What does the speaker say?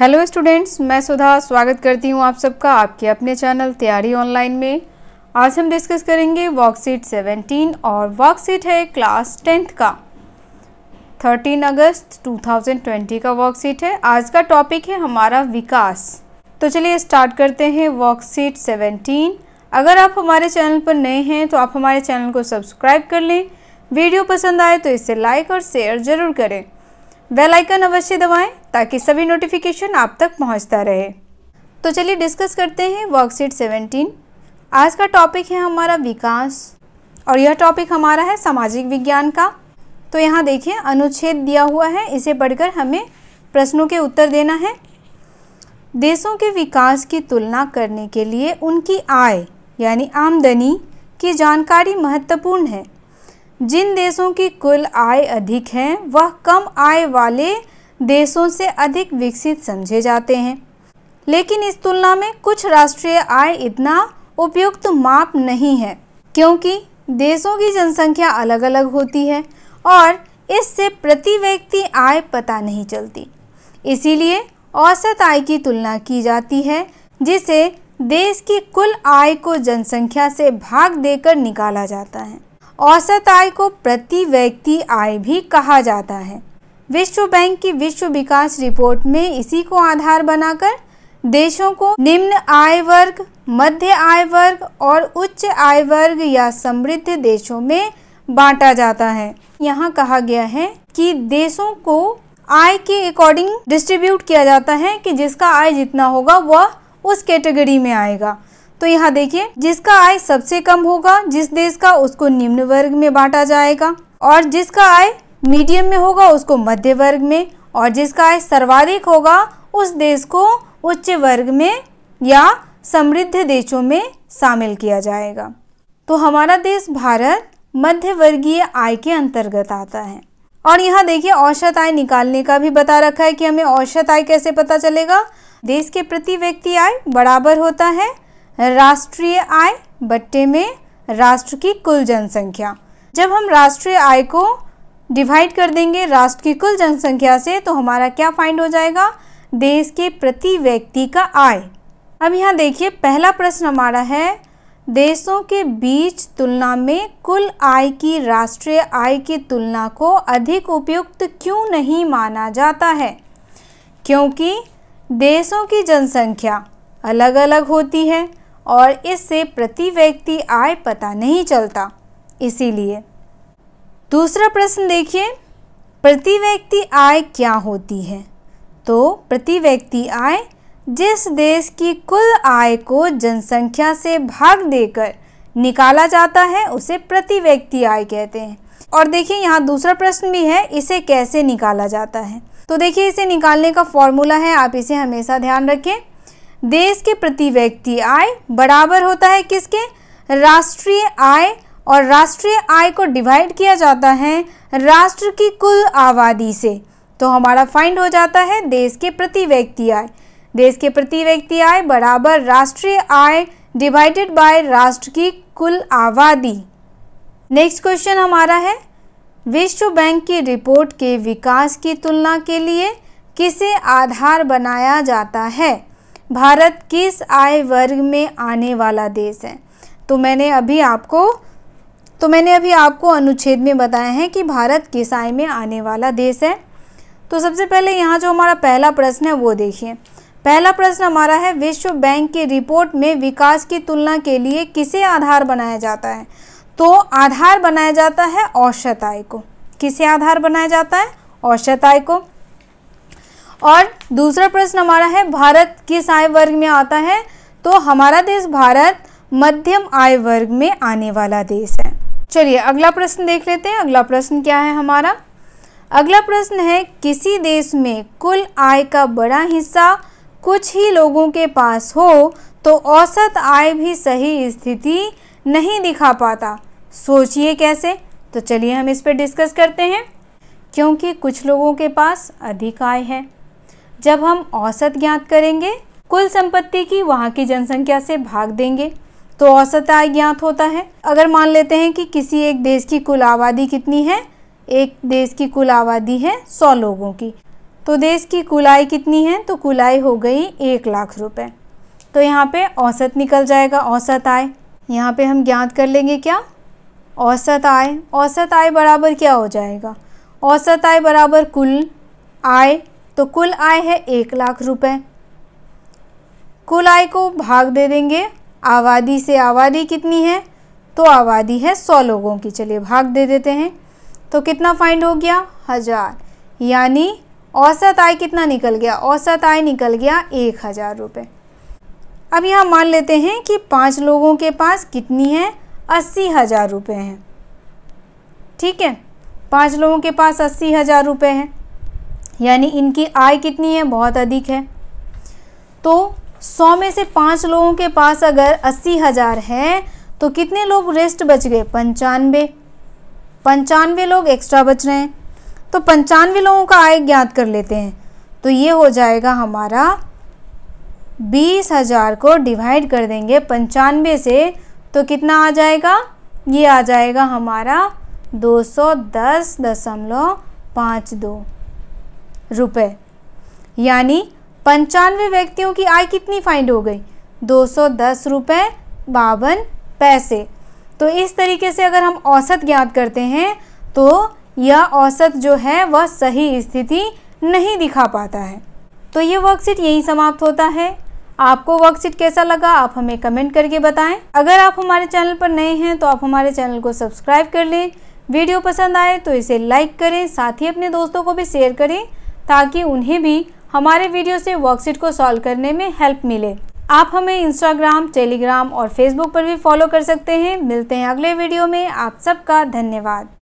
hello students मैं सुधा स्वागत करती हूँ आप सबका आपके अपने चैनल तैयारी ऑनलाइन में आज हम डिस्कस करेंगे वर्कशीट 17 और वर्कशीट है क्लास टेंथ का 13 अगस्त 2020 का वर्कशीट है आज का टॉपिक है हमारा विकास तो चलिए स्टार्ट करते हैं वर्कशीट 17 अगर आप हमारे चैनल पर नए हैं तो आप हमारे चैनल को सब्सक्राइब कर लें वीडियो पसंद आए तो इसे लाइक और शेयर ज़रूर करें बेल आइकन अवश्य दबाएं ताकि सभी नोटिफिकेशन आप तक पहुंचता रहे तो चलिए डिस्कस करते हैं वर्कशीट 17 आज का टॉपिक है हमारा विकास और यह टॉपिक हमारा है सामाजिक विज्ञान का तो यहाँ देखिए अनुच्छेद दिया हुआ है इसे पढ़कर हमें प्रश्नों के उत्तर देना है देशों के विकास की तुलना करने के लिए उनकी आय यानी आमदनी की जानकारी महत्वपूर्ण है जिन देशों की कुल आय अधिक है वह कम आय वाले देशों से अधिक विकसित समझे जाते हैं लेकिन इस तुलना में कुछ राष्ट्रीय आय इतना उपयुक्त माप नहीं है क्योंकि देशों की जनसंख्या अलग अलग होती है और इससे प्रति व्यक्ति आय पता नहीं चलती इसीलिए औसत आय की तुलना की जाती है जिसे देश की कुल आय को जनसंख्या से भाग देकर निकाला जाता है औसत आय को प्रति व्यक्ति आय भी कहा जाता है विश्व बैंक की विश्व विकास रिपोर्ट में इसी को आधार बनाकर देशों को निम्न आय वर्ग मध्य आय वर्ग और उच्च आय वर्ग या समृद्ध देशों में बांटा जाता है यहाँ कहा गया है कि देशों को आय के अकॉर्डिंग डिस्ट्रीब्यूट किया जाता है कि जिसका आय जितना होगा वह उस कैटेगरी में आएगा तो यहाँ देखिए जिसका आय सबसे कम होगा जिस देश का उसको निम्न वर्ग में बांटा जाएगा और जिसका आय मीडियम में होगा उसको मध्य वर्ग में और जिसका आय सर्वाधिक होगा उस देश को उच्च वर्ग में या समृद्ध देशों में शामिल किया जाएगा तो हमारा देश भारत मध्य वर्गीय आय के अंतर्गत आता है और यहाँ देखिए औसत आय निकालने का भी बता रखा है कि हमें औसत आय कैसे पता चलेगा देश के प्रति व्यक्ति आय बराबर होता है राष्ट्रीय आय बट्टे में राष्ट्र की कुल जनसंख्या जब हम राष्ट्रीय आय को डिवाइड कर देंगे राष्ट्र की कुल जनसंख्या से तो हमारा क्या फाइंड हो जाएगा देश के प्रति व्यक्ति का आय अब यहाँ देखिए पहला प्रश्न हमारा है देशों के बीच तुलना में कुल आय की राष्ट्रीय आय की तुलना को अधिक उपयुक्त क्यों नहीं माना जाता है क्योंकि देशों की जनसंख्या अलग अलग होती है और इससे प्रति व्यक्ति आय पता नहीं चलता इसीलिए दूसरा प्रश्न देखिए प्रति व्यक्ति आय क्या होती है तो प्रति व्यक्ति आय जिस देश की कुल आय को जनसंख्या से भाग देकर निकाला जाता है उसे प्रति व्यक्ति आय कहते हैं और देखिए यहाँ दूसरा प्रश्न भी है इसे कैसे निकाला जाता है तो देखिए इसे निकालने का फॉर्मूला है आप इसे हमेशा ध्यान रखें देश के प्रति व्यक्ति आय बराबर होता है किसके राष्ट्रीय आय और राष्ट्रीय आय को डिवाइड किया जाता है राष्ट्र की कुल आबादी से तो हमारा फाइंड हो जाता है देश के प्रति व्यक्ति आय देश के प्रति व्यक्ति आय बराबर राष्ट्रीय आय डिवाइडेड बाय राष्ट्र की कुल आबादी नेक्स्ट क्वेश्चन हमारा है विश्व बैंक की रिपोर्ट के विकास की तुलना के लिए किसे आधार बनाया जाता है भारत किस आय वर्ग में आने वाला देश है तो मैंने अभी आपको तो मैंने अभी आपको अनुच्छेद में बताया है कि भारत किस आय में आने वाला देश है तो सबसे पहले यहाँ जो हमारा पहला प्रश्न है वो देखिए पहला प्रश्न हमारा है विश्व बैंक की रिपोर्ट में विकास की तुलना के लिए किसे आधार बनाया जाता है तो आधार बनाया जाता है औसत आय को किसे आधार बनाया जाता है औसत आय को और दूसरा प्रश्न हमारा है भारत किस आय वर्ग में आता है तो हमारा देश भारत मध्यम आय वर्ग में आने वाला देश है चलिए अगला प्रश्न देख लेते हैं अगला प्रश्न क्या है हमारा अगला प्रश्न है किसी देश में कुल आय का बड़ा हिस्सा कुछ ही लोगों के पास हो तो औसत आय भी सही स्थिति नहीं दिखा पाता सोचिए कैसे तो चलिए हम इस पर डिस्कस करते हैं क्योंकि कुछ लोगों के पास अधिक आय है जब हम औसत ज्ञात करेंगे कुल संपत्ति की वहाँ की जनसंख्या से भाग देंगे तो औसत आय ज्ञात होता है अगर मान लेते हैं कि किसी एक देश की कुल आबादी कितनी है एक देश की कुल आबादी है सौ लोगों की तो देश की कुल आय कितनी है तो कुल आय हो गई एक लाख रुपए तो यहाँ पे औसत निकल जाएगा औसत आय यहाँ पे हम ज्ञात कर लेंगे क्या औसत आय औसत आय बराबर क्या हो जाएगा औसत आय बराबर कुल आय तो कुल आय है एक लाख रुपए कुल आय को भाग दे देंगे आबादी से आबादी कितनी है तो आबादी है सौ लोगों की चलिए भाग दे देते हैं तो कितना फाइंड हो गया हज़ार यानी औसत आय कितना निकल गया औसत आय निकल गया एक हज़ार रुपये अब यहाँ मान लेते हैं कि पाँच लोगों के पास कितनी है अस्सी हज़ार रुपये हैं ठीक है पाँच लोगों के पास अस्सी हज़ार रुपये हैं यानी इनकी आय कितनी है बहुत अधिक है तो सौ में से पाँच लोगों के पास अगर अस्सी हज़ार है तो कितने लोग रेस्ट बच गए पंचानवे पंचानवे लोग एक्स्ट्रा बच रहे हैं तो पंचानवे लोगों का आय ज्ञात कर लेते हैं तो ये हो जाएगा हमारा बीस हज़ार को डिवाइड कर देंगे पंचानवे से तो कितना आ जाएगा ये आ जाएगा हमारा दो सौ दस दशमलव पाँच दो रुपए यानी पंचानवे व्यक्तियों की आय कितनी फाइंड हो गई दो सौ दस रुपये बावन पैसे तो इस तरीके से अगर हम औसत ज्ञात करते हैं तो यह औसत जो है वह सही स्थिति नहीं दिखा पाता है तो ये वर्कशीट यहीं समाप्त होता है आपको वर्कशीट कैसा लगा आप हमें कमेंट करके बताएं अगर आप हमारे चैनल पर नए हैं तो आप हमारे चैनल को सब्सक्राइब कर लें वीडियो पसंद आए तो इसे लाइक करें साथ ही अपने दोस्तों को भी शेयर करें ताकि उन्हें भी हमारे वीडियो से वर्कशीट को सॉल्व करने में हेल्प मिले आप हमें इंस्टाग्राम टेलीग्राम और फेसबुक पर भी फॉलो कर सकते हैं मिलते हैं अगले वीडियो में आप सबका धन्यवाद